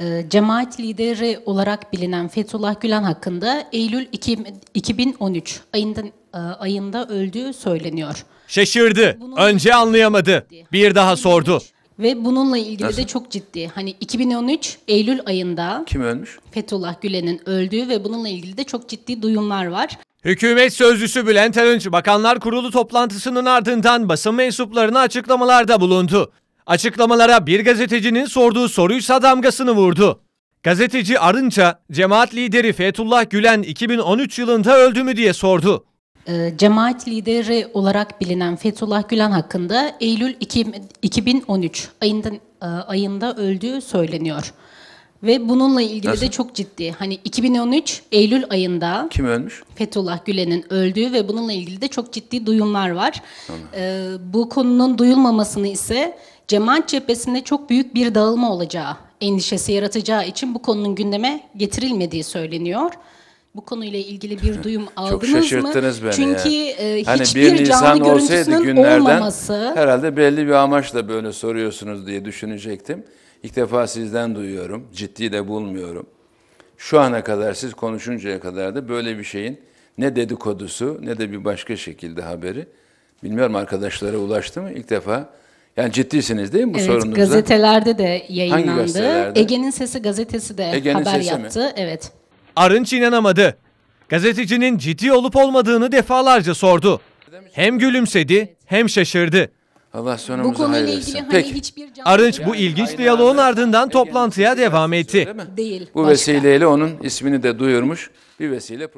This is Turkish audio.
Ee, cemaat lideri olarak bilinen Fethullah Gülen hakkında Eylül 2013 ayından, e, ayında öldüğü söyleniyor. Şaşırdı. Bununla Önce anlayamadı. Bir daha sordu. Ve bununla ilgili Nasıl? de çok ciddi. Hani 2013 Eylül ayında Kim ölmüş? Fethullah Gülen'in öldüğü ve bununla ilgili de çok ciddi duyumlar var. Hükümet sözcüsü Bülent Arınç, Bakanlar Kurulu toplantısının ardından basın mensuplarına açıklamalarda bulundu. Açıklamalara bir gazetecinin sorduğu soruysa damgasını vurdu. Gazeteci Arınça, cemaat lideri Fethullah Gülen 2013 yılında öldü mü diye sordu. Ee, cemaat lideri olarak bilinen Fethullah Gülen hakkında Eylül 2013 ayında, e, ayında öldüğü söyleniyor. Ve bununla ilgili Nasıl? de çok ciddi. Hani 2013 Eylül ayında Kim ölmüş? Fethullah Gülen'in öldüğü ve bununla ilgili de çok ciddi duyumlar var. Ee, bu konunun duyulmamasını ise cemaat cephesinde çok büyük bir dağılma olacağı endişesi yaratacağı için bu konunun gündeme getirilmediği söyleniyor. Bu konuyla ilgili bir duyum aldınız Çok şaşırttınız mı? beni Çünkü ya. E, hani hiçbir bir Nisan canlı olsaydı günlerden olmaması. herhalde belli bir amaçla böyle soruyorsunuz diye düşünecektim. İlk defa sizden duyuyorum. Ciddi de bulmuyorum. Şu ana kadar siz konuşuncaya kadar da böyle bir şeyin ne dedikodusu ne de bir başka şekilde haberi. Bilmiyorum arkadaşlara ulaştı mı ilk defa. Yani ciddisiniz değil mi bu evet, sorununuzda? gazetelerde de yayınlandı. Ege'nin Sesi gazetesi de Ege'nin haber Sesi yaptı. Mi? Evet. Arınç inanamadı. Gazetecinin ciddi olup olmadığını defalarca sordu. Hem gülümsedi hem şaşırdı. Allah Bu sonumuzu konuyla hayır ilgili hani Peki hiçbir canlı Arınç bu ilginç diyaloğun ardından toplantıya devam etti. değil. bu başka. vesileyle onun ismini de duyurmuş. Bir vesile